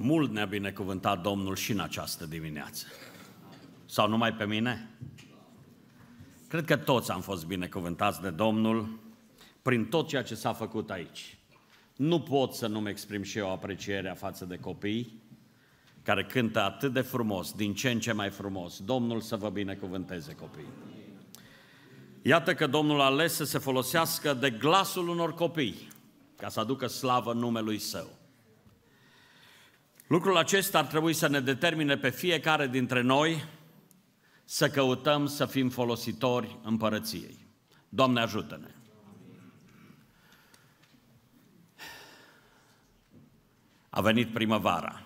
Mult ne-a binecuvântat Domnul și în această dimineață. Sau numai pe mine? Cred că toți am fost binecuvântați de Domnul prin tot ceea ce s-a făcut aici. Nu pot să nu-mi exprim și eu aprecierea față de copii care cântă atât de frumos, din ce în ce mai frumos. Domnul să vă binecuvânteze copii. Iată că Domnul a ales să se folosească de glasul unor copii ca să aducă slavă numelui Său. Lucrul acesta ar trebui să ne determine pe fiecare dintre noi să căutăm să fim folositori împărăției. Doamne ajută-ne! A venit primăvara.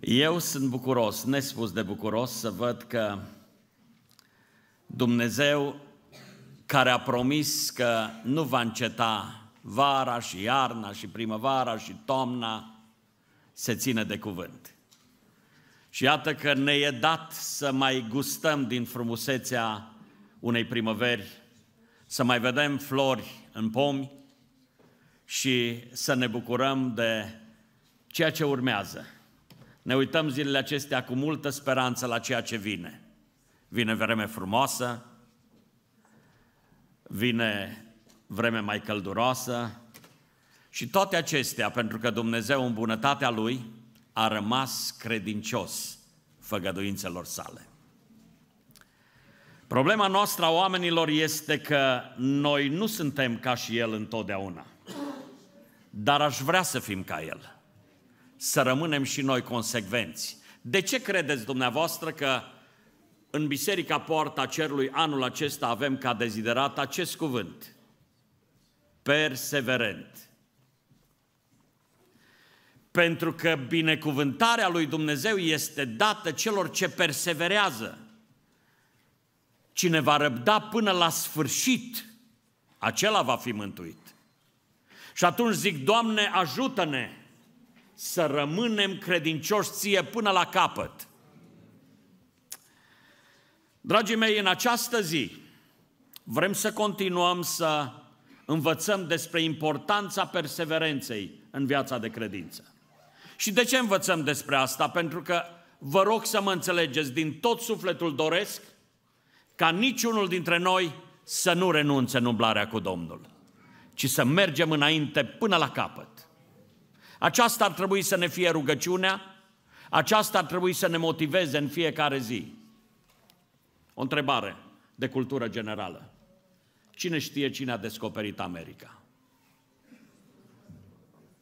Eu sunt bucuros, nespus de bucuros să văd că Dumnezeu care a promis că nu va înceta vara și iarna și primăvara și toamna se ține de cuvânt. Și iată că ne e dat să mai gustăm din frumusețea unei primăveri, să mai vedem flori în pomi și să ne bucurăm de ceea ce urmează. Ne uităm zilele acestea cu multă speranță la ceea ce vine. Vine vreme frumoasă, vine vreme mai călduroasă și toate acestea pentru că Dumnezeu în bunătatea Lui a rămas credincios făgăduințelor sale. Problema noastră a oamenilor este că noi nu suntem ca și El întotdeauna, dar aș vrea să fim ca El, să rămânem și noi consecvenți. De ce credeți dumneavoastră că în Biserica Poarta Cerului anul acesta avem ca deziderat acest cuvânt? perseverent. Pentru că binecuvântarea lui Dumnezeu este dată celor ce perseverează. Cine va răbda până la sfârșit, acela va fi mântuit. Și atunci zic, Doamne, ajută-ne să rămânem credincioși ție până la capăt. Dragii mei, în această zi vrem să continuăm să învățăm despre importanța perseverenței în viața de credință. Și de ce învățăm despre asta? Pentru că vă rog să mă înțelegeți, din tot sufletul doresc ca niciunul dintre noi să nu renunțe în umblarea cu Domnul, ci să mergem înainte până la capăt. Aceasta ar trebui să ne fie rugăciunea, aceasta ar trebui să ne motiveze în fiecare zi. O întrebare de cultură generală. Cine știe cine a descoperit America?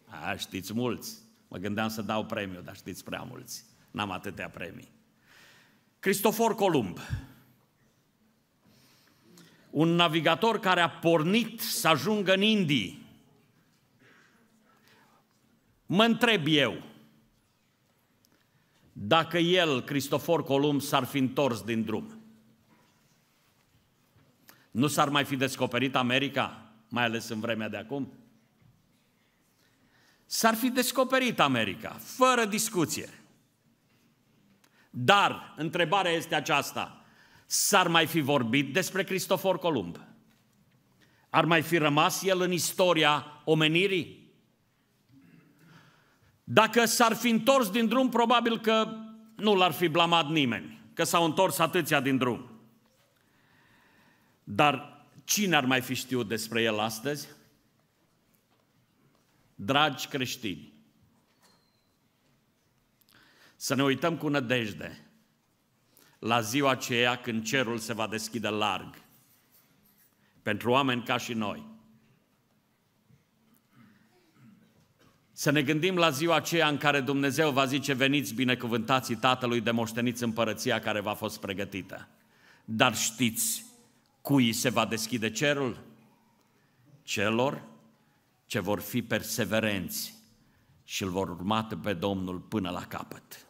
A, știți mulți. Mă gândeam să dau premiu, dar știți prea mulți. N-am atâtea premii. Cristofor Columb. Un navigator care a pornit să ajungă în Indii. Mă întreb eu, dacă el, Cristofor Columb, s-ar fi întors din drum, nu s-ar mai fi descoperit America, mai ales în vremea de acum? S-ar fi descoperit America, fără discuție. Dar întrebarea este aceasta. S-ar mai fi vorbit despre Cristofor Columb? Ar mai fi rămas el în istoria omenirii? Dacă s-ar fi întors din drum, probabil că nu l-ar fi blamat nimeni, că s-au întors atâția din drum. Dar cine ar mai fi știut despre el astăzi? Dragi creștini, să ne uităm cu nădejde la ziua aceea când cerul se va deschide larg pentru oameni ca și noi. Să ne gândim la ziua aceea în care Dumnezeu va zice, veniți binecuvântații Tatălui de moșteniți împărăția care v-a fost pregătită. Dar știți Cui se va deschide cerul? Celor ce vor fi perseverenți și îl vor urma pe Domnul până la capăt.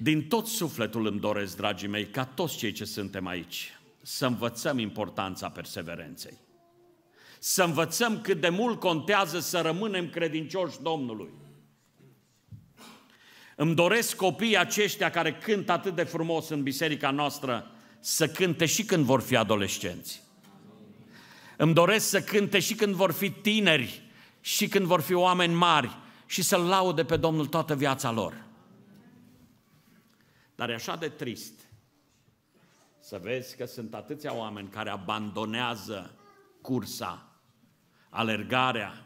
Din tot sufletul îmi doresc, dragii mei, ca toți cei ce suntem aici, să învățăm importanța perseverenței. Să învățăm cât de mult contează să rămânem credincioși Domnului. Îmi doresc copiii aceștia care cântă atât de frumos în biserica noastră să cânte și când vor fi adolescenți. Îmi doresc să cânte și când vor fi tineri și când vor fi oameni mari și să-L laude pe Domnul toată viața lor. Dar e așa de trist să vezi că sunt atâția oameni care abandonează cursa, alergarea.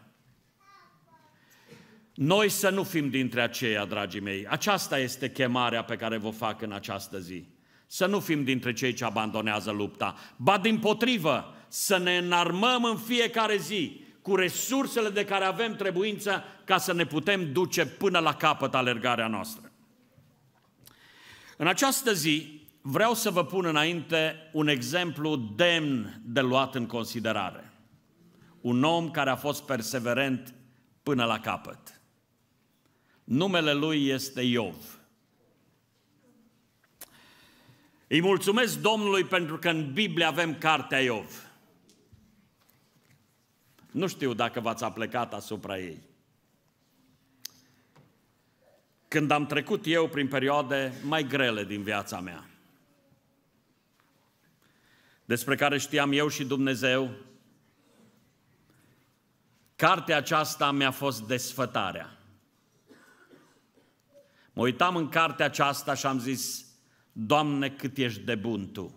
Noi să nu fim dintre aceia, dragii mei. Aceasta este chemarea pe care vă fac în această zi. Să nu fim dintre cei ce abandonează lupta, ba din potrivă, să ne înarmăm în fiecare zi cu resursele de care avem trebuință ca să ne putem duce până la capăt alergarea noastră. În această zi vreau să vă pun înainte un exemplu demn de luat în considerare. Un om care a fost perseverent până la capăt. Numele lui este Iov. Îi mulțumesc Domnului pentru că în Biblie avem cartea Iov. Nu știu dacă v-ați aplecat asupra ei. Când am trecut eu prin perioade mai grele din viața mea, despre care știam eu și Dumnezeu, cartea aceasta mi-a fost desfătarea. Mă uitam în cartea aceasta și am zis, Doamne, cât ești de bun Tu!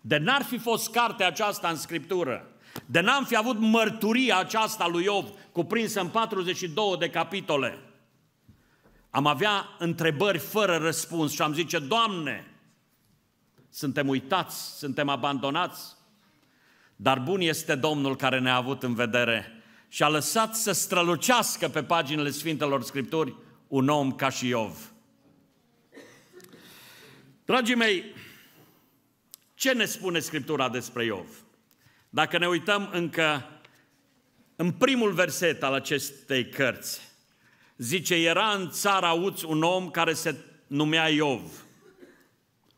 De n-ar fi fost cartea aceasta în Scriptură, de n-am fi avut mărturia aceasta lui Iov, cuprinsă în 42 de capitole, am avea întrebări fără răspuns și am zice, Doamne, suntem uitați, suntem abandonați, dar bun este Domnul care ne-a avut în vedere și a lăsat să strălucească pe paginile Sfintelor Scripturi un om ca și Iov. Dragii mei, ce ne spune Scriptura despre Iov? Dacă ne uităm încă în primul verset al acestei cărți, zice, era în țara Uț un om care se numea Iov.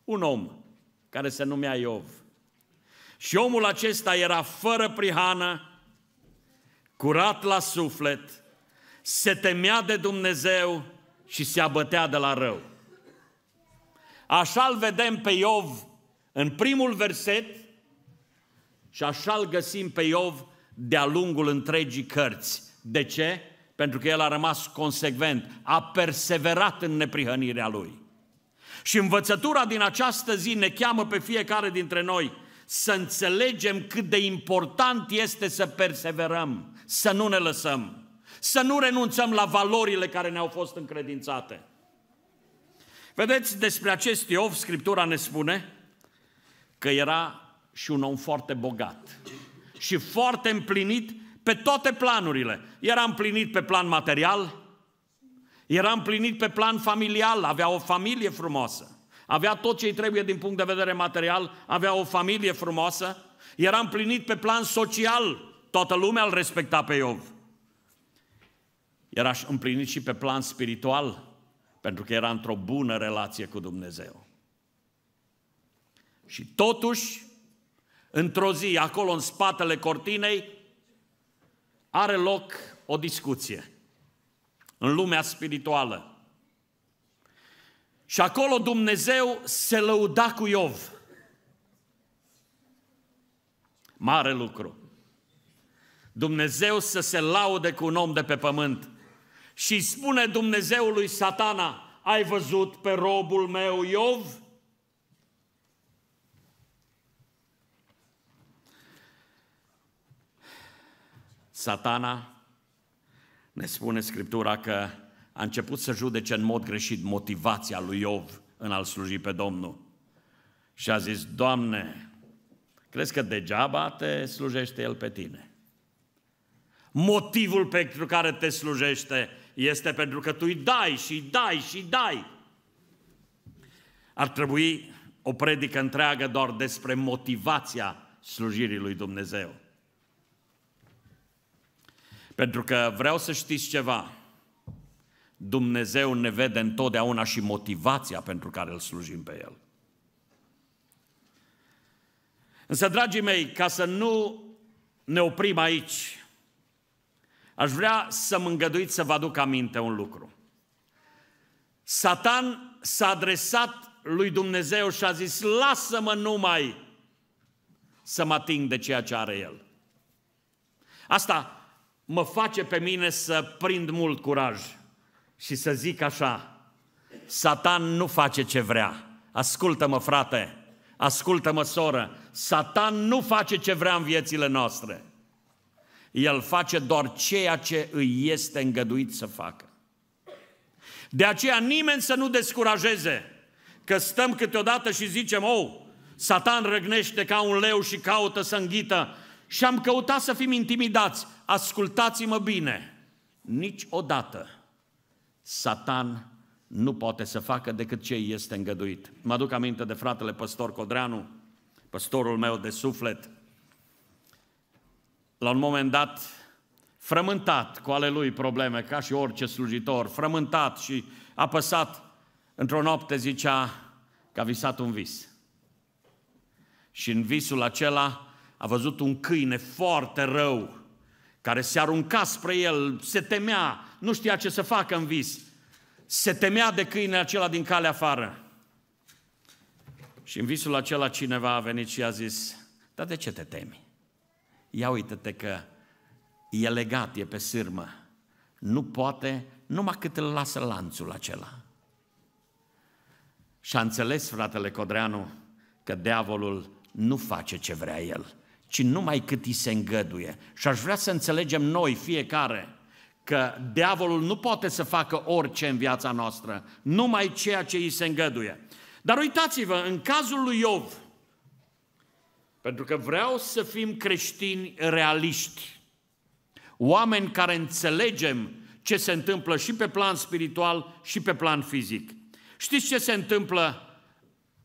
Un om care se numea Iov. Și omul acesta era fără prihană, curat la suflet, se temea de Dumnezeu și se abătea de la rău. Așa îl vedem pe Iov în primul verset și așa îl găsim pe Iov de-a lungul întregii cărți. De ce? Pentru că el a rămas consecvent, a perseverat în neprihănirea lui. Și învățătura din această zi ne cheamă pe fiecare dintre noi să înțelegem cât de important este să perseverăm, să nu ne lăsăm, să nu renunțăm la valorile care ne-au fost încredințate. Vedeți, despre acest Iov, Scriptura ne spune că era și un om foarte bogat și foarte împlinit pe toate planurile. Era împlinit pe plan material, era împlinit pe plan familial, avea o familie frumoasă, avea tot ce îi trebuie din punct de vedere material, avea o familie frumoasă, era împlinit pe plan social, toată lumea îl respecta pe Iov. Era împlinit și pe plan spiritual, pentru că era într-o bună relație cu Dumnezeu. Și totuși, într-o zi, acolo în spatele cortinei, are loc o discuție în lumea spirituală. Și acolo Dumnezeu se lăuda cu Iov. Mare lucru. Dumnezeu să se laude cu un om de pe pământ. Și spune Dumnezeului satana, ai văzut pe robul meu Iov? Satana ne spune Scriptura că a început să judece în mod greșit motivația lui Iov în a-L sluji pe Domnul. Și a zis, Doamne, crezi că degeaba te slujește El pe tine? Motivul pentru care te slujește este pentru că tu îi dai și îi dai și îi dai. Ar trebui o predică întreagă doar despre motivația slujirii lui Dumnezeu. Pentru că vreau să știți ceva. Dumnezeu ne vede întotdeauna și motivația pentru care îl slujim pe El. Însă, dragii mei, ca să nu ne oprim aici, Aș vrea să mă îngăduiți să vă aduc aminte un lucru. Satan s-a adresat lui Dumnezeu și a zis, lasă-mă numai să mă ating de ceea ce are el. Asta mă face pe mine să prind mult curaj și să zic așa, Satan nu face ce vrea. Ascultă-mă, frate, ascultă-mă, soră, Satan nu face ce vrea în viețile noastre. El face doar ceea ce îi este îngăduit să facă. De aceea nimeni să nu descurajeze că stăm câteodată și zicem, oh, Satan răgnește ca un leu și caută să înghită și am căutat să fim intimidați. Ascultați-mă bine, niciodată Satan nu poate să facă decât ce este îngăduit. Mă aduc aminte de fratele păstor Codreanu, păstorul meu de suflet, la un moment dat frământat cu ale lui probleme, ca și orice slujitor, frământat și apăsat, într-o noapte zicea că a visat un vis. Și în visul acela a văzut un câine foarte rău, care se arunca spre el, se temea, nu știa ce să facă în vis. Se temea de câine acela din calea afară. Și în visul acela cineva a venit și a zis, dar de ce te temi? ia uite-te că e legat, e pe sârmă. Nu poate numai cât îl lasă lanțul acela. Și a înțeles fratele Codreanu că diavolul nu face ce vrea el, ci numai cât îi se îngăduie. Și aș vrea să înțelegem noi, fiecare, că diavolul nu poate să facă orice în viața noastră, numai ceea ce îi se îngăduie. Dar uitați-vă, în cazul lui Iov, pentru că vreau să fim creștini realiști, oameni care înțelegem ce se întâmplă și pe plan spiritual și pe plan fizic. Știți ce se întâmplă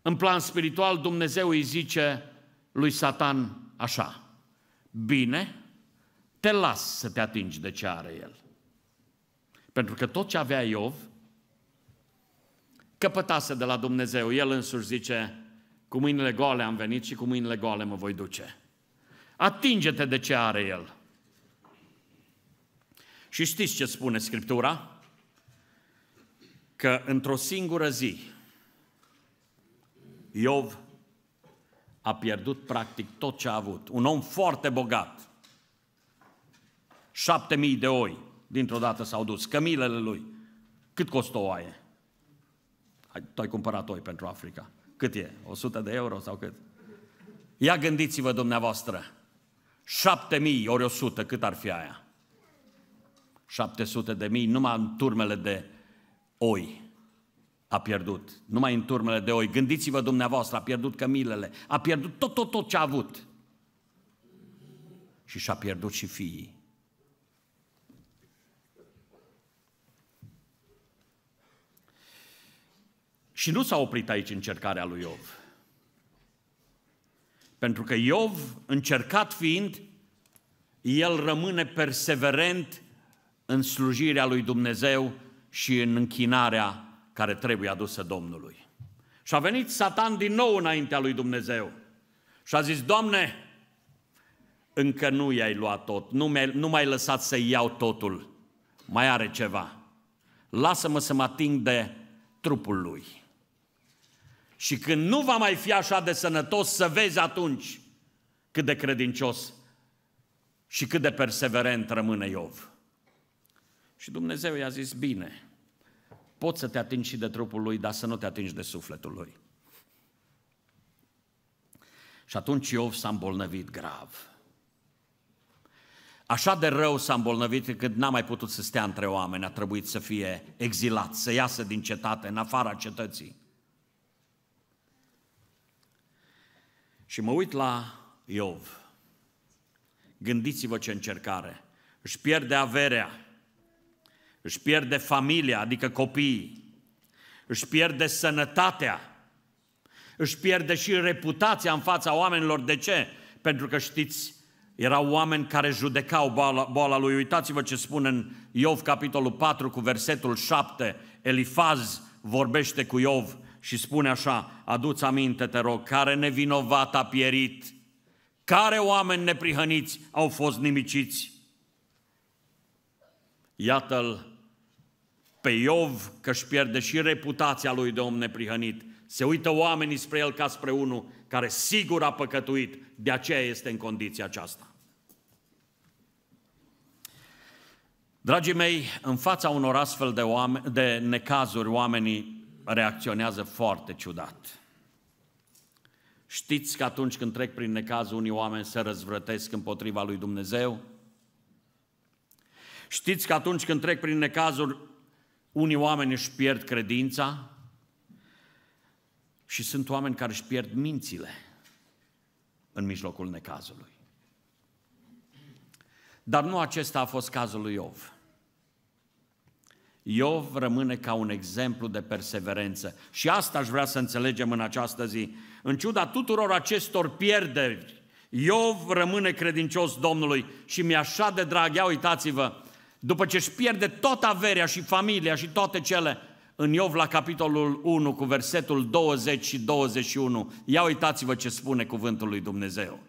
în plan spiritual? Dumnezeu îi zice lui Satan așa, bine, te las să te atingi de ce are el. Pentru că tot ce avea Iov, căpătase de la Dumnezeu. El însuși zice, cu mâinile goale am venit și cu mâinile goale mă voi duce. Atinge-te de ce are el. Și știți ce spune Scriptura? Că într-o singură zi, Iov a pierdut practic tot ce a avut. Un om foarte bogat. Șapte mii de oi dintr-o dată s-au dus, cămilele lui. Cât costă o oaie? Hai, tu ai cumpărat oi pentru Africa. Cât e? 100 de euro sau cât? Ia gândiți-vă dumneavoastră, 7000 ori 100, cât ar fi aia? 700 de mii, numai în turmele de oi a pierdut, numai în turmele de oi. Gândiți-vă dumneavoastră, a pierdut cămilele, a pierdut tot, tot, tot ce a avut. Și și-a pierdut și fiii. Și nu s-a oprit aici încercarea lui Iov. Pentru că Iov, încercat fiind, el rămâne perseverent în slujirea lui Dumnezeu și în închinarea care trebuie adusă Domnului. Și a venit Satan din nou înaintea lui Dumnezeu și a zis, Doamne, încă nu i-ai luat tot, nu, nu mai lăsat să iau totul, mai are ceva. Lasă-mă să mă ating de trupul lui. Și când nu va mai fi așa de sănătos, să vezi atunci cât de credincios și cât de perseverent rămâne Iov. Și Dumnezeu i-a zis, bine, poți să te atingi și de trupul lui, dar să nu te atingi de sufletul lui. Și atunci Iov s-a îmbolnăvit grav. Așa de rău s-a îmbolnăvit încât n-a mai putut să stea între oameni, a trebuit să fie exilat, să iasă din cetate, în afara cetății. Și mă uit la Iov. Gândiți-vă ce încercare. Își pierde averea, își pierde familia, adică copiii, își pierde sănătatea, își pierde și reputația în fața oamenilor. De ce? Pentru că știți, erau oameni care judecau boala, lui. Uitați-vă ce spune în Iov capitolul 4 cu versetul 7. Elifaz vorbește cu Iov și spune așa, aduți aminte, te rog, care nevinovat a pierit, care oameni neprihăniți au fost nimiciți. Iată-l pe Iov că își pierde și reputația lui de om neprihănit. Se uită oamenii spre el ca spre unul care sigur a păcătuit, de aceea este în condiția aceasta. Dragii mei, în fața unor astfel de, oameni, de necazuri, oamenii reacționează foarte ciudat. Știți că atunci când trec prin necaz, unii oameni se răzvrătesc împotriva lui Dumnezeu? Știți că atunci când trec prin necazuri, unii oameni își pierd credința și sunt oameni care își pierd mințile în mijlocul necazului. Dar nu acesta a fost cazul lui Iov. Iov rămâne ca un exemplu de perseverență. Și asta aș vrea să înțelegem în această zi. În ciuda tuturor acestor pierderi, Iov rămâne credincios Domnului și mi-e așa de drag, ia uitați-vă, după ce își pierde toată averea și familia și toate cele, în Iov la capitolul 1 cu versetul 20 și 21, ia uitați-vă ce spune cuvântul lui Dumnezeu.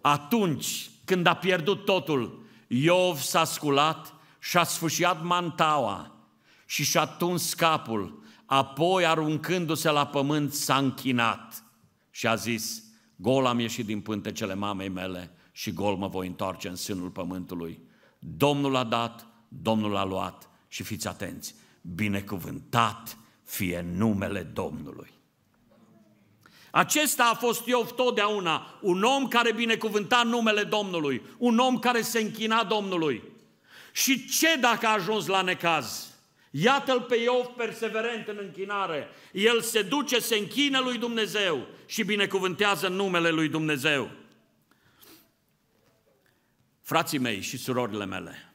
Atunci când a pierdut totul, Iov s-a sculat și-a sfâșiat mantaua și și-a tuns capul, apoi aruncându-se la pământ s-a închinat și a zis, gol am ieșit din pântecele mamei mele și gol mă voi întoarce în sânul pământului. Domnul a dat, Domnul a luat și fiți atenți, binecuvântat fie numele Domnului. Acesta a fost Iov totdeauna, un om care binecuvânta numele Domnului, un om care se închina Domnului. Și ce dacă a ajuns la necaz? Iată-l pe Iov perseverent în închinare. El se duce, se închină lui Dumnezeu și binecuvântează numele lui Dumnezeu. Frații mei și surorile mele,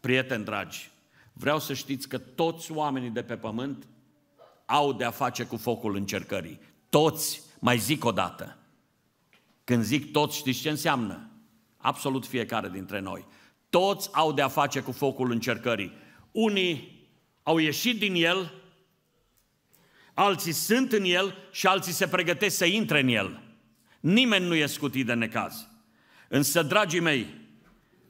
prieteni dragi, vreau să știți că toți oamenii de pe pământ au de a face cu focul încercării. Toți, mai zic o dată. Când zic toți, știți ce înseamnă? Absolut fiecare dintre noi. Toți au de-a face cu focul încercării. Unii au ieșit din el, alții sunt în el și alții se pregătesc să intre în el. Nimeni nu e scutit de necaz. Însă, dragii mei,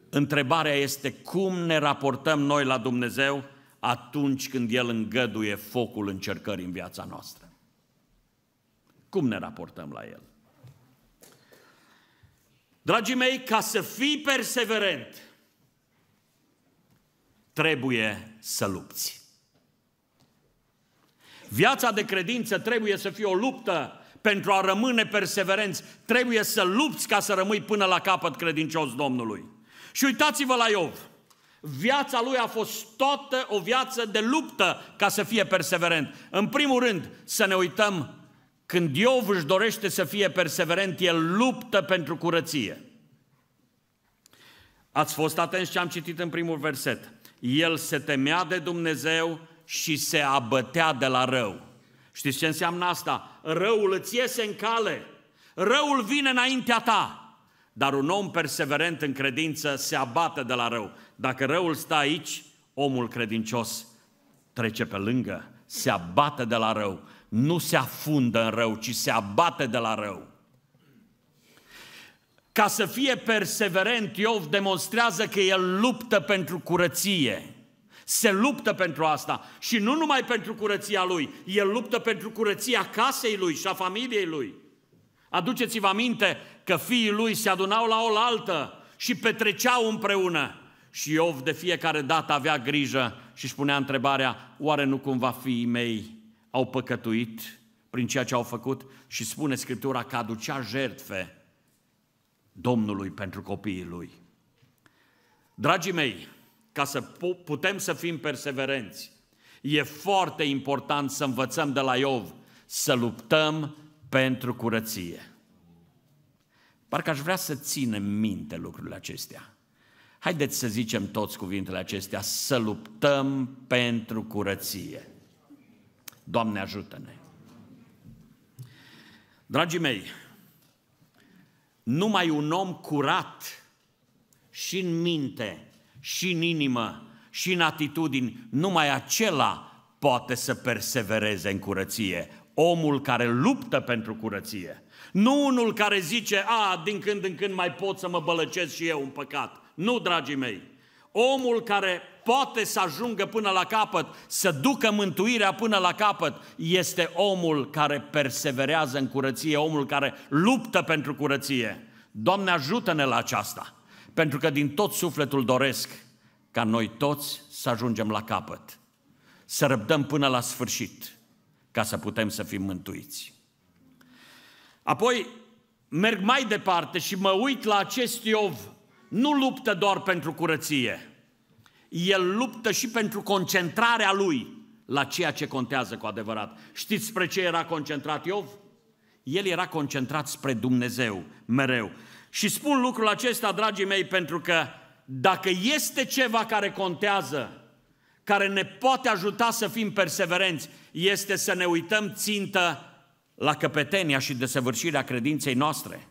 întrebarea este cum ne raportăm noi la Dumnezeu atunci când El îngăduie focul încercării în viața noastră. Cum ne raportăm la El? Dragii mei, ca să fii perseverent, trebuie să lupți. Viața de credință trebuie să fie o luptă pentru a rămâne perseverenți. Trebuie să lupți ca să rămâi până la capăt credincios Domnului. Și uitați-vă la Iov. Viața lui a fost toată o viață de luptă ca să fie perseverent. În primul rând, să ne uităm când Iov își dorește să fie perseverent, el luptă pentru curăție. Ați fost atenți ce am citit în primul verset el se temea de Dumnezeu și se abătea de la rău. Știți ce înseamnă asta? Răul îți iese în cale, răul vine înaintea ta. Dar un om perseverent în credință se abate de la rău. Dacă răul stă aici, omul credincios trece pe lângă, se abate de la rău, nu se afundă în rău, ci se abate de la rău. Ca să fie perseverent, Iov demonstrează că el luptă pentru curăție. Se luptă pentru asta. Și nu numai pentru curăția lui, el luptă pentru curăția casei lui și a familiei lui. Aduceți-vă aminte că fiii lui se adunau la oaltă și petreceau împreună. Și Iov de fiecare dată avea grijă și își punea întrebarea, oare nu cumva fiii mei au păcătuit prin ceea ce au făcut? Și spune Scriptura că aducea jertfe Domnului pentru copiii Lui. Dragii mei, ca să putem să fim perseverenți, e foarte important să învățăm de la Iov să luptăm pentru curăție. Parcă aș vrea să ținem minte lucrurile acestea. Haideți să zicem toți cuvintele acestea, să luptăm pentru curăție. Doamne ajută-ne! Dragii mei, numai un om curat și în minte, și în inimă, și în atitudini, numai acela poate să persevereze în curăție. Omul care luptă pentru curăție. Nu unul care zice, a, din când în când mai pot să mă bălăcesc și eu un păcat. Nu, dragii mei. Omul care poate să ajungă până la capăt, să ducă mântuirea până la capăt, este omul care perseverează în curăție, omul care luptă pentru curăție. Doamne, ajută-ne la aceasta, pentru că din tot sufletul doresc ca noi toți să ajungem la capăt, să răbdăm până la sfârșit, ca să putem să fim mântuiți. Apoi merg mai departe și mă uit la acest Iov, nu luptă doar pentru curăție, el luptă și pentru concentrarea lui la ceea ce contează cu adevărat. Știți spre ce era concentrat Iov? El era concentrat spre Dumnezeu, mereu. Și spun lucrul acesta, dragii mei, pentru că dacă este ceva care contează, care ne poate ajuta să fim perseverenți, este să ne uităm țintă la căpetenia și desăvârșirea credinței noastre.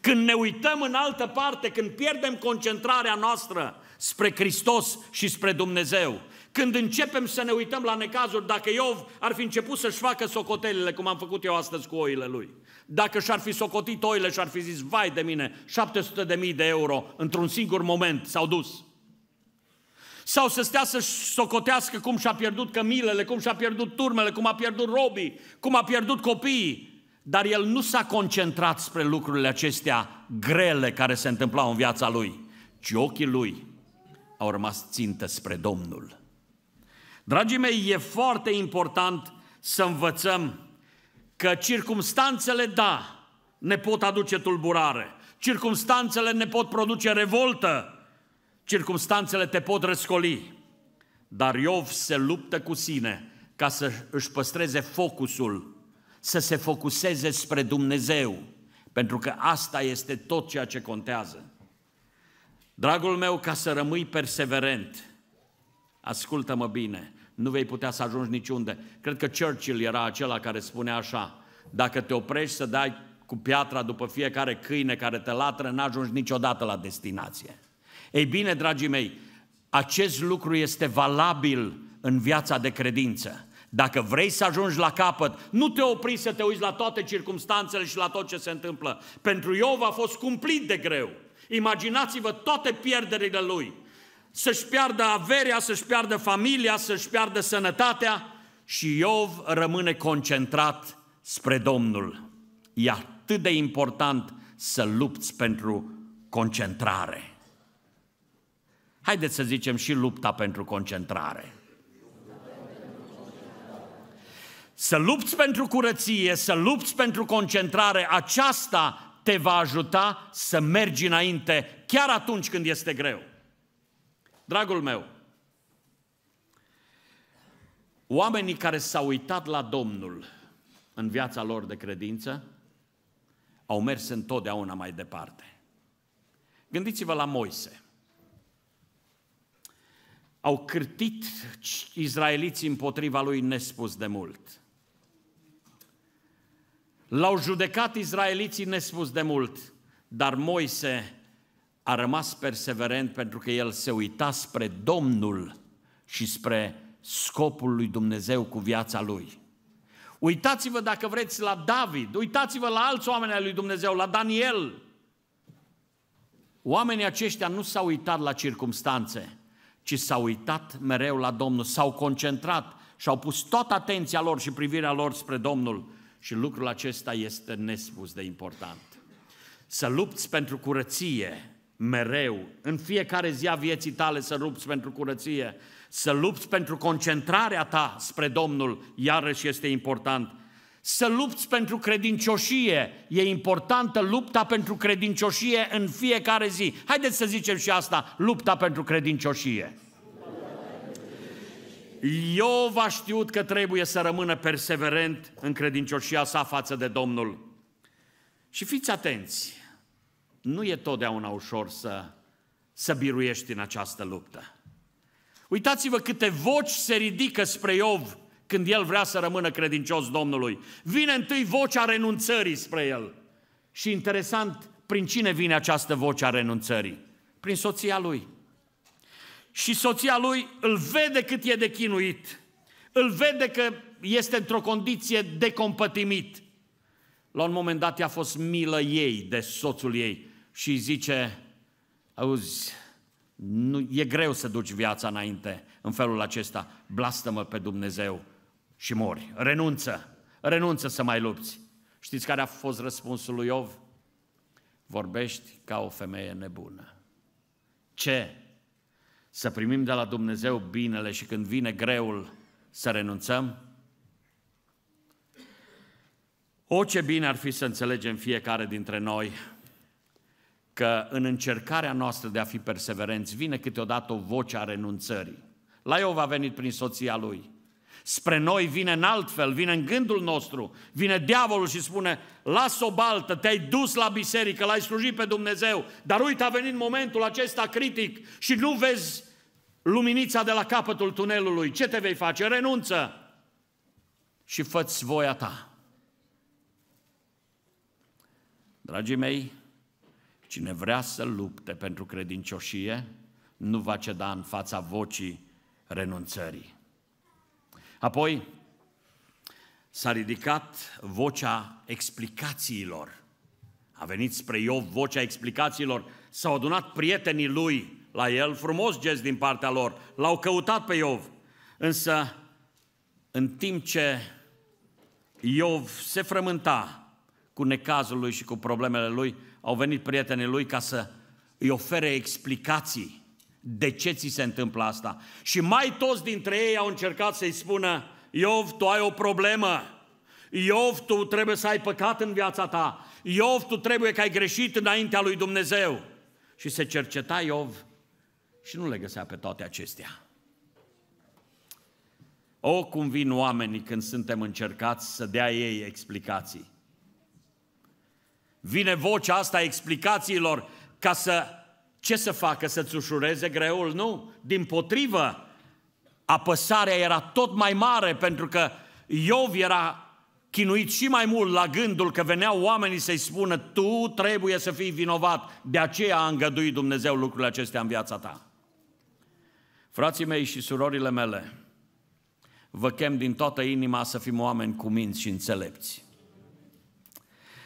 Când ne uităm în altă parte, când pierdem concentrarea noastră, spre Hristos și spre Dumnezeu. Când începem să ne uităm la necazuri, dacă Iov ar fi început să-și facă socotelile, cum am făcut eu astăzi cu oile lui, dacă și-ar fi socotit oile și-ar fi zis, vai de mine, 700 de mii de euro într-un singur moment s-au dus. Sau să stea să socotească cum și-a pierdut cămilele, cum și-a pierdut turmele, cum a pierdut robii, cum a pierdut copiii. Dar el nu s-a concentrat spre lucrurile acestea grele care se întâmplau în viața lui, ci ochii lui au rămas țintă spre Domnul. Dragii mei, e foarte important să învățăm că circumstanțele, da, ne pot aduce tulburare, circumstanțele ne pot produce revoltă, circumstanțele te pot răscoli, dar Iov se luptă cu sine ca să își păstreze focusul, să se focuseze spre Dumnezeu, pentru că asta este tot ceea ce contează. Dragul meu, ca să rămâi perseverent, ascultă-mă bine, nu vei putea să ajungi niciunde. Cred că Churchill era acela care spunea așa, dacă te oprești să dai cu piatra după fiecare câine care te latră, n-ajungi niciodată la destinație. Ei bine, dragii mei, acest lucru este valabil în viața de credință. Dacă vrei să ajungi la capăt, nu te opri să te uiți la toate circumstanțele și la tot ce se întâmplă. Pentru Iov a fost cumplit de greu. Imaginați-vă toate pierderile lui. Să-și piardă averea, să-și piardă familia, să-și piardă sănătatea și Iov rămâne concentrat spre Domnul. E atât de important să lupți pentru concentrare. Haideți să zicem și lupta pentru concentrare. Să lupți pentru curăție, să lupți pentru concentrare, aceasta te va ajuta să mergi înainte chiar atunci când este greu. Dragul meu, oamenii care s-au uitat la Domnul în viața lor de credință au mers întotdeauna mai departe. Gândiți-vă la Moise. Au cârtit izraeliții împotriva lui nespus de mult. L-au judecat izraeliții nespus de mult, dar Moise a rămas perseverent pentru că el se uita spre Domnul și spre scopul lui Dumnezeu cu viața lui. Uitați-vă dacă vreți la David, uitați-vă la alți oameni ai lui Dumnezeu, la Daniel. Oamenii aceștia nu s-au uitat la circumstanțe, ci s-au uitat mereu la Domnul, s-au concentrat și au pus toată atenția lor și privirea lor spre Domnul și lucrul acesta este nespus de important. Să lupți pentru curăție mereu, în fiecare zi a vieții tale să lupți pentru curăție, să lupți pentru concentrarea ta spre Domnul, iarăși este important. Să lupți pentru credincioșie, e importantă lupta pentru credincioșie în fiecare zi. Haideți să zicem și asta, lupta pentru credincioșie. Iov a știut că trebuie să rămână perseverent în credincioșia sa față de Domnul. Și fiți atenți, nu e totdeauna ușor să, să biruiești în această luptă. Uitați-vă câte voci se ridică spre Iov când el vrea să rămână credincios Domnului. Vine întâi vocea renunțării spre el. Și interesant, prin cine vine această voce a renunțării? Prin soția lui și soția lui îl vede cât e de chinuit, îl vede că este într-o condiție de compătimit. La un moment dat i-a fost milă ei de soțul ei și îi zice, auzi, nu, e greu să duci viața înainte în felul acesta, blastă-mă pe Dumnezeu și mori, renunță, renunță să mai lupți. Știți care a fost răspunsul lui Iov? Vorbești ca o femeie nebună. Ce să primim de la Dumnezeu binele și când vine greul să renunțăm? O, ce bine ar fi să înțelegem fiecare dintre noi că în încercarea noastră de a fi perseverenți vine câteodată o voce a renunțării. La Iov a venit prin soția lui. Spre noi vine în altfel, vine în gândul nostru, vine diavolul și spune, las o baltă, te-ai dus la biserică, l-ai slujit pe Dumnezeu, dar uite a venit momentul acesta critic și nu vezi luminița de la capătul tunelului. Ce te vei face? Renunță și fă-ți voia ta. Dragii mei, cine vrea să lupte pentru credincioșie, nu va ceda în fața vocii renunțării. Apoi s-a ridicat vocea explicațiilor. A venit spre Iov vocea explicațiilor, s-au adunat prietenii lui la el, frumos gest din partea lor. L-au căutat pe Iov. Însă, în timp ce Iov se frământa cu necazul lui și cu problemele lui, au venit prietenii lui ca să îi ofere explicații de ce ți se întâmplă asta. Și mai toți dintre ei au încercat să-i spună, Iov, tu ai o problemă. Iov, tu trebuie să ai păcat în viața ta. Iov, tu trebuie că ai greșit înaintea lui Dumnezeu. Și se cerceta Iov și nu le găsea pe toate acestea. O, cum vin oamenii când suntem încercați să dea ei explicații. Vine vocea asta a explicațiilor ca să, ce să facă, să-ți ușureze greul? Nu, din potrivă, apăsarea era tot mai mare pentru că Iov era chinuit și mai mult la gândul că veneau oamenii să-i spună tu trebuie să fii vinovat, de aceea a îngăduit Dumnezeu lucrurile acestea în viața ta. Frații mei și surorile mele, vă chem din toată inima să fim oameni cu minți și înțelepți.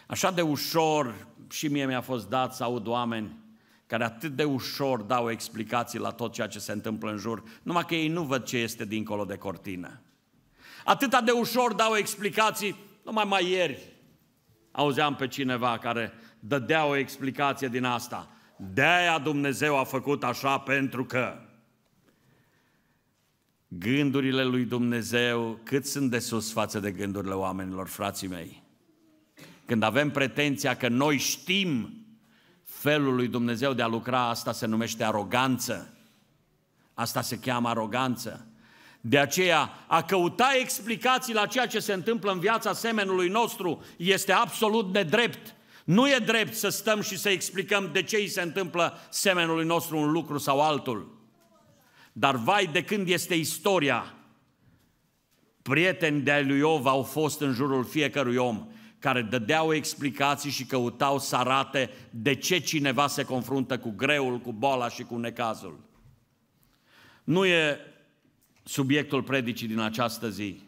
Așa de ușor, și mie mi-a fost dat să aud oameni care atât de ușor dau explicații la tot ceea ce se întâmplă în jur, numai că ei nu văd ce este dincolo de cortină. Atât de ușor dau explicații, numai mai ieri auzeam pe cineva care dădea o explicație din asta. De-aia Dumnezeu a făcut așa pentru că... Gândurile lui Dumnezeu, cât sunt de sus față de gândurile oamenilor, frații mei. Când avem pretenția că noi știm felul lui Dumnezeu de a lucra, asta se numește aroganță. Asta se cheamă aroganță. De aceea, a căuta explicații la ceea ce se întâmplă în viața semenului nostru este absolut nedrept. Nu e drept să stăm și să explicăm de ce îi se întâmplă semenului nostru un lucru sau altul. Dar vai de când este istoria, prieteni de lui Iov au fost în jurul fiecărui om care dădeau explicații și căutau să arate de ce cineva se confruntă cu greul, cu boala și cu necazul. Nu e subiectul predicii din această zi,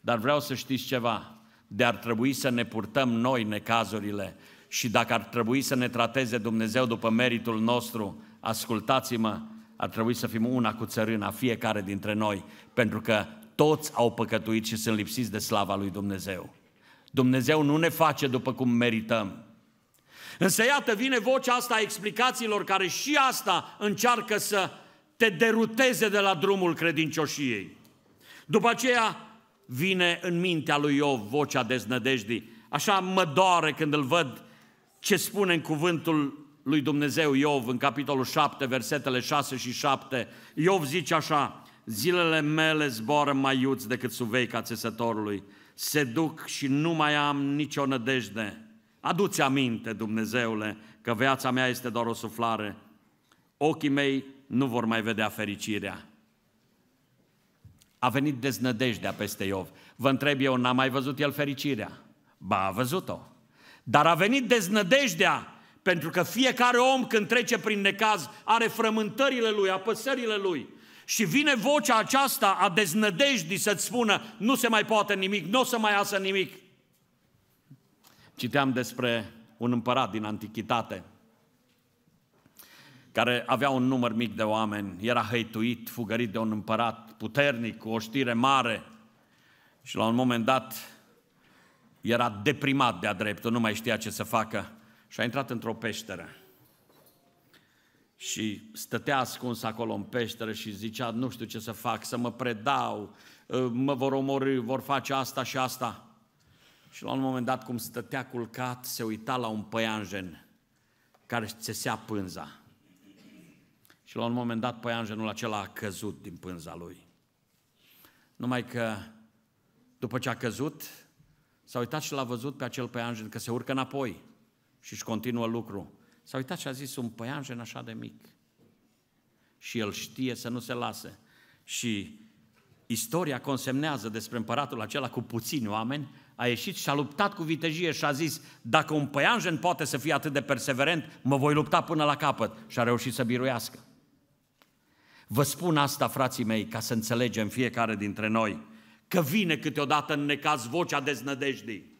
dar vreau să știți ceva, de ar trebui să ne purtăm noi necazurile și dacă ar trebui să ne trateze Dumnezeu după meritul nostru, ascultați-mă, ar trebui să fim una cu țărâna, fiecare dintre noi, pentru că toți au păcătuit și sunt lipsiți de slava lui Dumnezeu. Dumnezeu nu ne face după cum merităm. Însă iată, vine vocea asta a explicațiilor care și asta încearcă să te deruteze de la drumul credincioșiei. După aceea vine în mintea lui Iov vocea deznădejdii. Așa mă doare când îl văd ce spune în cuvântul lui Dumnezeu Iov în capitolul 7, versetele 6 și 7. Iov zice așa, zilele mele zboară mai iuți decât suveica țesătorului. Se duc și nu mai am nicio nădejde. Aduți aminte, Dumnezeule, că viața mea este doar o suflare. Ochii mei nu vor mai vedea fericirea. A venit deznădejdea peste Iov. Vă întreb eu, n-a mai văzut el fericirea? Ba, a văzut-o. Dar a venit deznădejdea pentru că fiecare om când trece prin necaz are frământările lui, apăsările lui. Și vine vocea aceasta a deznădejdii să-ți spună nu se mai poate nimic, nu o să mai iasă nimic. Citeam despre un împărat din antichitate care avea un număr mic de oameni, era hăituit, fugărit de un împărat puternic, cu o știre mare și la un moment dat era deprimat de-a dreptul, nu mai știa ce să facă și a intrat într-o peșteră. Și stătea ascuns acolo în peșteră și zicea, nu știu ce să fac, să mă predau, ă, mă vor omori, vor face asta și asta. Și la un moment dat, cum stătea culcat, se uita la un păianjen care țesea pânza. Și la un moment dat, păianjenul acela a căzut din pânza lui. Numai că, după ce a căzut, s-a uitat și l-a văzut pe acel păianjen că se urcă înapoi și își continuă lucru. S-a uitat și a zis, un păianjen așa de mic. Și el știe să nu se lase. Și istoria consemnează despre împăratul acela cu puțini oameni, a ieșit și a luptat cu vitejie și a zis, dacă un păianjen poate să fie atât de perseverent, mă voi lupta până la capăt. Și a reușit să biruiască. Vă spun asta, frații mei, ca să înțelegem fiecare dintre noi, că vine câteodată în necaz vocea deznădejdii.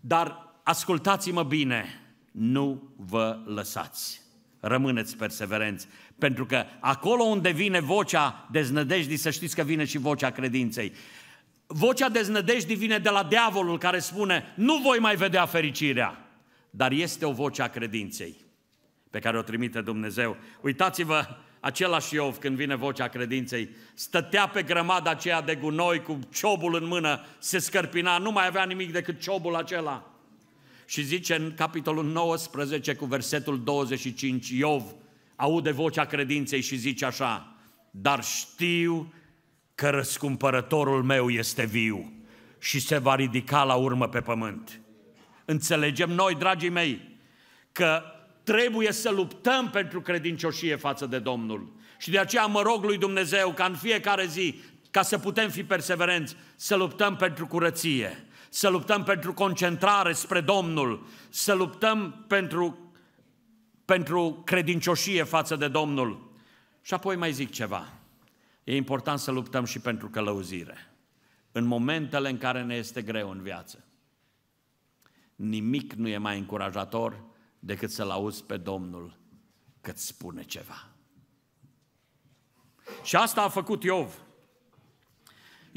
Dar Ascultați-mă bine, nu vă lăsați. Rămâneți perseverenți, pentru că acolo unde vine vocea deznădejdii, să știți că vine și vocea credinței. Vocea deznădejdii vine de la diavolul care spune, nu voi mai vedea fericirea, dar este o voce a credinței pe care o trimite Dumnezeu. Uitați-vă același Iov când vine vocea credinței, stătea pe grămada aceea de gunoi cu ciobul în mână, se scărpina, nu mai avea nimic decât ciobul acela și zice în capitolul 19 cu versetul 25, Iov aude vocea credinței și zice așa, dar știu că răscumpărătorul meu este viu și se va ridica la urmă pe pământ. Înțelegem noi, dragii mei, că trebuie să luptăm pentru credincioșie față de Domnul. Și de aceea mă rog lui Dumnezeu ca în fiecare zi, ca să putem fi perseverenți, să luptăm pentru curăție, să luptăm pentru concentrare spre Domnul, să luptăm pentru, pentru credincioșie față de Domnul. Și apoi mai zic ceva. E important să luptăm și pentru călăuzire. În momentele în care ne este greu în viață, nimic nu e mai încurajator decât să-L auzi pe Domnul că-ți spune ceva. Și asta a făcut Iov.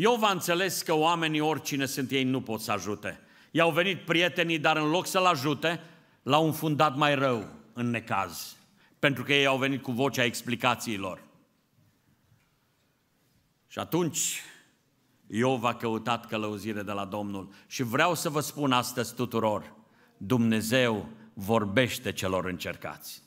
Iov înțeles că oamenii, oricine sunt ei, nu pot să ajute. I-au venit prietenii, dar în loc să-l ajute, l-au înfundat mai rău în necaz. Pentru că ei au venit cu vocea explicațiilor. Și atunci Iov a căutat călăuzire de la Domnul. Și vreau să vă spun astăzi tuturor, Dumnezeu vorbește celor încercați.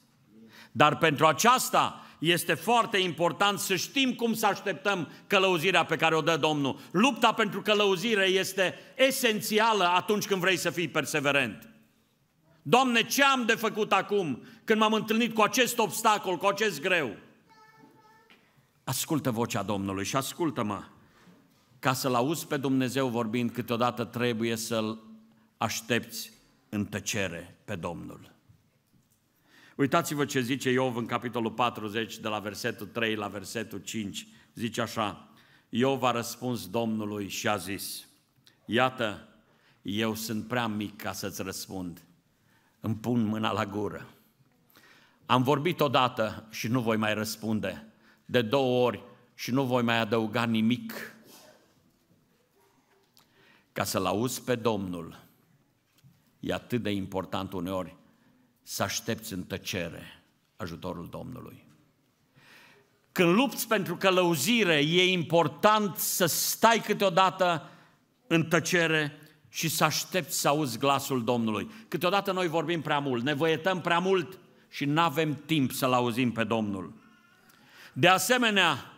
Dar pentru aceasta este foarte important să știm cum să așteptăm călăuzirea pe care o dă Domnul. Lupta pentru călăuzire este esențială atunci când vrei să fii perseverent. Doamne, ce am de făcut acum când m-am întâlnit cu acest obstacol, cu acest greu? Ascultă vocea Domnului și ascultă-mă. Ca să-L auzi pe Dumnezeu vorbind, câteodată trebuie să-L aștepți în tăcere pe Domnul. Uitați-vă ce zice Iov în capitolul 40, de la versetul 3 la versetul 5. Zice așa, Iov a răspuns Domnului și a zis, Iată, eu sunt prea mic ca să-ți răspund. Îmi pun mâna la gură. Am vorbit odată și nu voi mai răspunde. De două ori și nu voi mai adăuga nimic. Ca să-L auzi pe Domnul, e atât de important uneori să aștepți în tăcere ajutorul Domnului. Când lupți pentru călăuzire, e important să stai câteodată în tăcere și să aștepți să auzi glasul Domnului. Câteodată noi vorbim prea mult, ne voietăm prea mult și nu avem timp să-L auzim pe Domnul. De asemenea,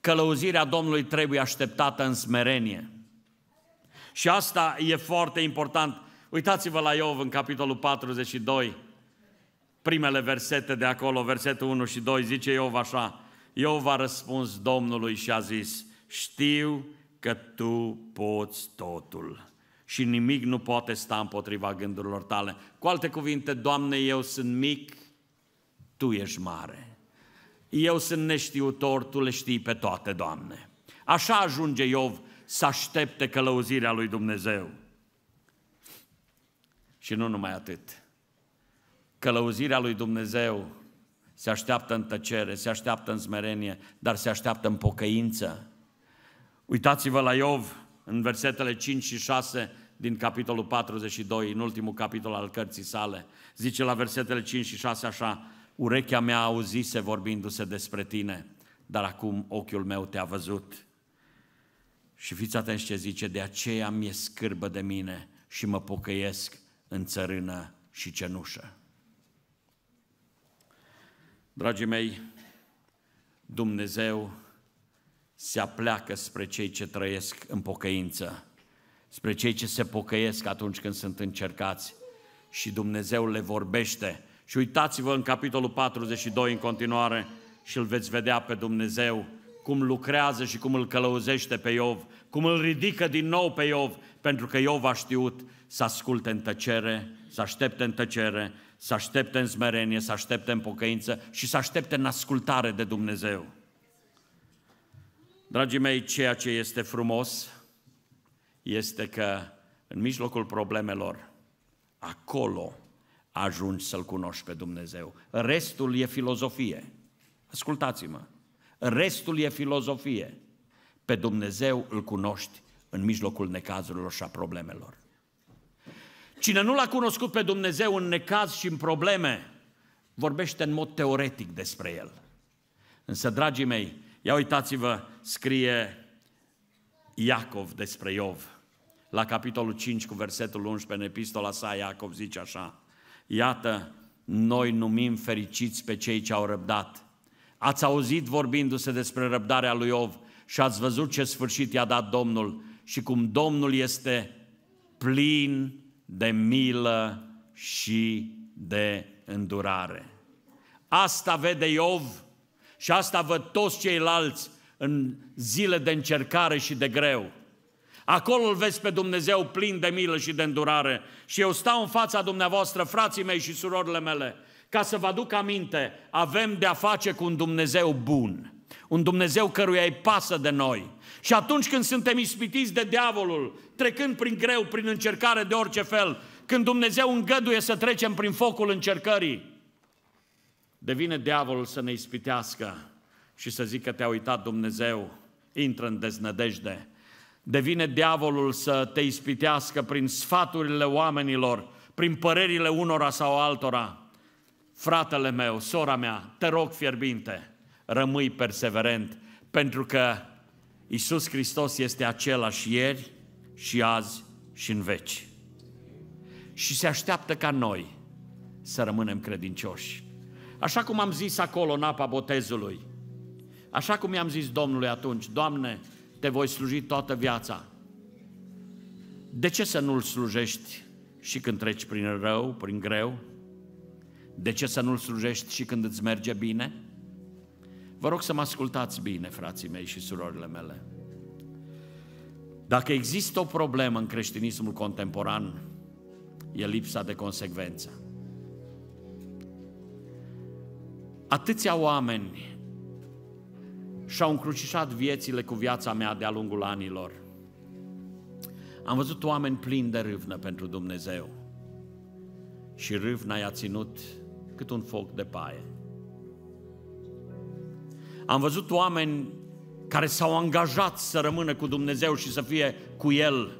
călăuzirea Domnului trebuie așteptată în smerenie. Și asta e foarte important. Uitați-vă la Iov în capitolul 42, primele versete de acolo, versetul 1 și 2, zice Iov așa, Iov a răspuns Domnului și a zis, știu că tu poți totul și nimic nu poate sta împotriva gândurilor tale. Cu alte cuvinte, Doamne, eu sunt mic, Tu ești mare. Eu sunt neștiutor, Tu le știi pe toate, Doamne. Așa ajunge Iov să aștepte călăuzirea lui Dumnezeu. Și nu numai atât. Călăuzirea lui Dumnezeu se așteaptă în tăcere, se așteaptă în smerenie, dar se așteaptă în pocăință. Uitați-vă la Iov în versetele 5 și 6 din capitolul 42, în ultimul capitol al cărții sale. Zice la versetele 5 și 6 așa, urechea mea auzise vorbindu-se despre tine, dar acum ochiul meu te-a văzut. Și fiți atenți ce zice, de aceea mi-e scârbă de mine și mă pocăiesc în țărână și cenușă. Dragii mei, Dumnezeu se apleacă spre cei ce trăiesc în pocăință, spre cei ce se pocăiesc atunci când sunt încercați și Dumnezeu le vorbește. Și uitați-vă în capitolul 42 în continuare și îl veți vedea pe Dumnezeu cum lucrează și cum îl călăuzește pe Iov, cum îl ridică din nou pe Iov, pentru că Iov a știut să asculte în tăcere, să aștepte în tăcere, să aștepte în smerenie, să aștepte în pocăință și să aștepte în ascultare de Dumnezeu. Dragii mei, ceea ce este frumos este că în mijlocul problemelor, acolo ajungi să-L cunoști pe Dumnezeu. Restul e filozofie. Ascultați-mă. Restul e filozofie. Pe Dumnezeu îl cunoști în mijlocul necazurilor și a problemelor. Cine nu l-a cunoscut pe Dumnezeu în necaz și în probleme, vorbește în mod teoretic despre el. Însă, dragii mei, ia uitați-vă, scrie Iacov despre Iov. La capitolul 5 cu versetul 11 în epistola sa, Iacov zice așa, Iată, noi numim fericiți pe cei ce au răbdat. Ați auzit vorbindu-se despre răbdarea lui Iov și ați văzut ce sfârșit i-a dat Domnul și cum Domnul este plin de milă și de îndurare. Asta vede Iov și asta văd toți ceilalți în zile de încercare și de greu. Acolo îl vezi pe Dumnezeu plin de milă și de îndurare. Și eu stau în fața dumneavoastră, frații mei și surorile mele, ca să vă aduc aminte, avem de-a face cu un Dumnezeu bun un Dumnezeu căruia îi pasă de noi. Și atunci când suntem ispitiți de diavolul, trecând prin greu, prin încercare de orice fel, când Dumnezeu îngăduie să trecem prin focul încercării, devine diavolul să ne ispitească și să zică te-a uitat Dumnezeu, intră în deznădejde. Devine diavolul să te ispitească prin sfaturile oamenilor, prin părerile unora sau altora. Fratele meu, sora mea, te rog fierbinte, rămâi perseverent, pentru că Isus Hristos este același ieri și azi și în veci. Și se așteaptă ca noi să rămânem credincioși. Așa cum am zis acolo în apa botezului, așa cum i-am zis Domnului atunci, Doamne, te voi sluji toată viața. De ce să nu-L slujești și când treci prin rău, prin greu? De ce să nu-L slujești și când îți merge bine? Vă rog să mă ascultați bine, frații mei și surorile mele. Dacă există o problemă în creștinismul contemporan, e lipsa de consecvență. Atâția oameni și-au încrucișat viețile cu viața mea de-a lungul anilor. Am văzut oameni plini de râvnă pentru Dumnezeu și râvna i-a ținut cât un foc de paie. Am văzut oameni care s-au angajat să rămână cu Dumnezeu și să fie cu El.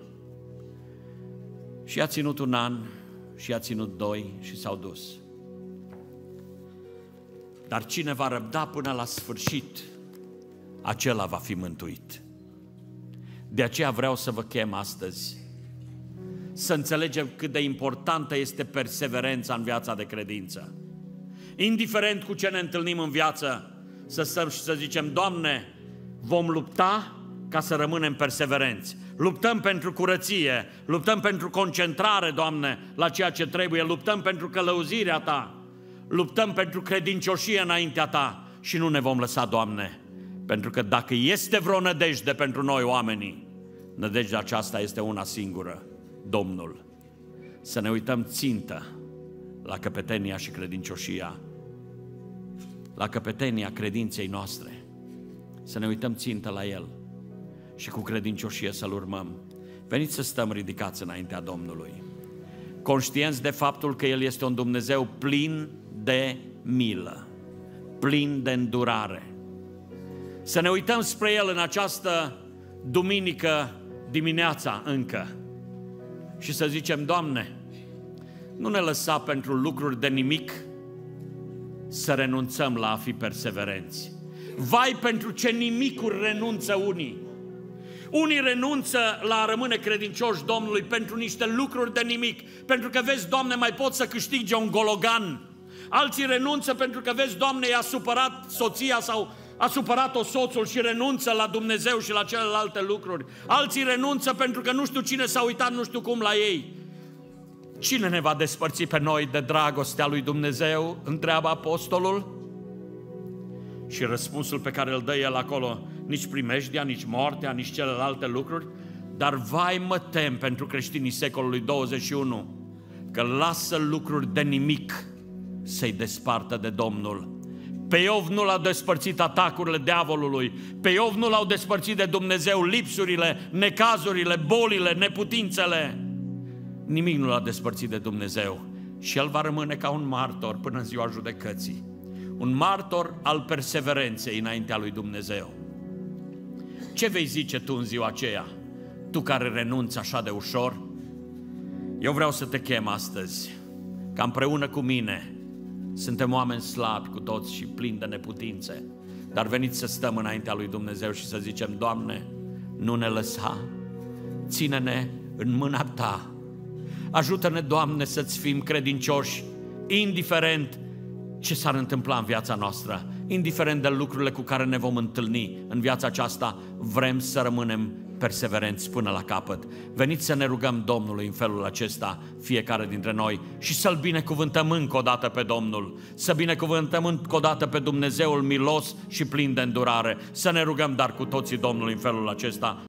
Și a ținut un an, și a ținut doi și s-au dus. Dar cine va răbda până la sfârșit, acela va fi mântuit. De aceea vreau să vă chem astăzi să înțelegem cât de importantă este perseverența în viața de credință. Indiferent cu ce ne întâlnim în viață, să stăm și să zicem, Doamne, vom lupta ca să rămânem perseverenți. Luptăm pentru curăție, luptăm pentru concentrare, Doamne, la ceea ce trebuie, luptăm pentru călăuzirea Ta, luptăm pentru credincioșie înaintea Ta și nu ne vom lăsa, Doamne, pentru că dacă este vreo nădejde pentru noi oamenii, nădejdea aceasta este una singură, Domnul. Să ne uităm țintă la căpetenia și credincioșia la căpetenia credinței noastre, să ne uităm țintă la El și cu credincioșie să-L urmăm. Veniți să stăm ridicați înaintea Domnului, conștienți de faptul că El este un Dumnezeu plin de milă, plin de îndurare. Să ne uităm spre El în această duminică dimineața încă și să zicem, Doamne, nu ne lăsa pentru lucruri de nimic, să renunțăm la a fi perseverenți. Vai pentru ce nimicuri renunță unii. Unii renunță la a rămâne credincioși Domnului pentru niște lucruri de nimic, pentru că vezi, Doamne, mai pot să câștige un gologan. Alții renunță pentru că vezi, Doamne, i-a supărat soția sau a supărat-o soțul și renunță la Dumnezeu și la celelalte lucruri. Alții renunță pentru că nu știu cine s-a uitat nu știu cum la ei. Cine ne va despărți pe noi de dragostea lui Dumnezeu? Întreabă apostolul. Și răspunsul pe care îl dă el acolo, nici primejdia, nici moartea, nici celelalte lucruri, dar vai mă tem pentru creștinii secolului 21 că lasă lucruri de nimic să-i despartă de Domnul. Pe Iov nu l-au despărțit atacurile diavolului, pe Iov nu l-au despărțit de Dumnezeu lipsurile, necazurile, bolile, neputințele. Nimic nu l-a despărțit de Dumnezeu și el va rămâne ca un martor până în ziua judecății. Un martor al perseverenței înaintea lui Dumnezeu. Ce vei zice tu în ziua aceea? Tu care renunți așa de ușor? Eu vreau să te chem astăzi, ca împreună cu mine, suntem oameni slabi cu toți și plini de neputințe, dar veniți să stăm înaintea lui Dumnezeu și să zicem, Doamne, nu ne lăsa, ține-ne în mâna Ta, Ajută-ne, Doamne, să-ți fim credincioși, indiferent ce s-ar întâmpla în viața noastră, indiferent de lucrurile cu care ne vom întâlni în viața aceasta, vrem să rămânem perseverenți până la capăt. Veniți să ne rugăm Domnului în felul acesta, fiecare dintre noi, și să-L binecuvântăm încă o dată pe Domnul, să binecuvântăm încă o dată pe Dumnezeul milos și plin de îndurare. Să ne rugăm, dar cu toții Domnului în felul acesta.